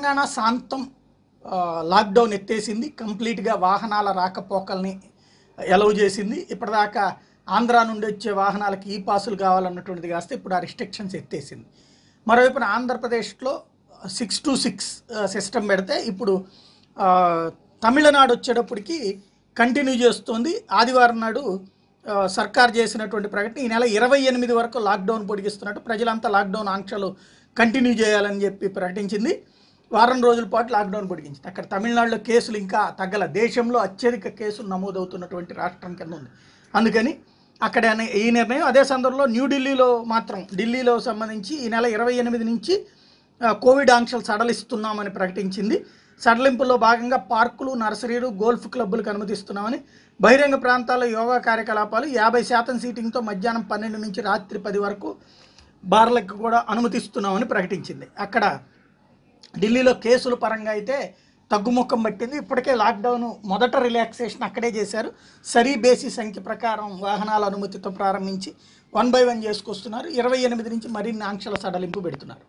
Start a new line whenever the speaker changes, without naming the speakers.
Telangana సాంతం lockdown ఎత్తేసింది కంప్లీట్గా వాహనాల రాకపోకల్ని allow చేసింది ఇప్పటిదాకా ఆంధ్ర నుండి వచ్చే వాహనాలకి ఈ పాసులు కావాలన్నటువంటిది కాస్తే ఇప్పుడు ఆ రిస్ట్రిక్షన్స్ ఎత్తేసింది మరోవైపున ఆంధ్రప్రదేశ్లో సిక్స్ టు సిక్స్ సిస్టమ్ పెడితే ఇప్పుడు తమిళనాడు వచ్చేటప్పటికి కంటిన్యూ చేస్తుంది ఆదివారం నాడు సర్కార్ చేసినటువంటి ప్రకటన ఈ నెల ఇరవై ఎనిమిది వరకు లాక్డౌన్ పొడిగిస్తున్నట్టు ప్రజలంతా లాక్డౌన్ ఆంక్షలు కంటిన్యూ చేయాలని చెప్పి ప్రకటించింది వారం రోజుల పాటు లాక్డౌన్ పొడిగించింది అక్కడ తమిళనాడులో కేసులు ఇంకా తగ్గల దేశంలో అత్యధిక కేసులు నమోదవుతున్నటువంటి రాష్ట్రం కింద ఉంది అందుకని అక్కడ ఈ నిర్ణయం అదే సందర్భంలో న్యూఢిల్లీలో మాత్రం ఢిల్లీలో సంబంధించి ఈ నెల ఇరవై ఎనిమిది నుంచి కోవిడ్ ఆంక్షలు సడలిస్తున్నామని ప్రకటించింది సడలింపుల్లో భాగంగా పార్కులు నర్సరీలు గోల్ఫ్ క్లబ్బులకు అనుమతిస్తున్నామని బహిరంగ ప్రాంతాల్లో యోగా కార్యకలాపాలు యాభై శాతం సీటింగ్తో మధ్యాహ్నం పన్నెండు నుంచి రాత్రి పది వరకు బార్లకు కూడా అనుమతిస్తున్నామని ప్రకటించింది అక్కడ ఢిల్లీలో కేసుల పరంగా అయితే తగ్గుముఖం పట్టింది ఇప్పటికే లాక్డౌన్ మొదట రిలాక్సేషన్ అక్కడే చేశారు సరీ బేసి సంఖ్య ప్రకారం వాహనాల అనుమతితో ప్రారంభించి వన్ బై వన్ చేసుకొస్తున్నారు ఇరవై ఎనిమిది నుంచి మరిన్ని ఆంక్షల సడలింపు పెడుతున్నారు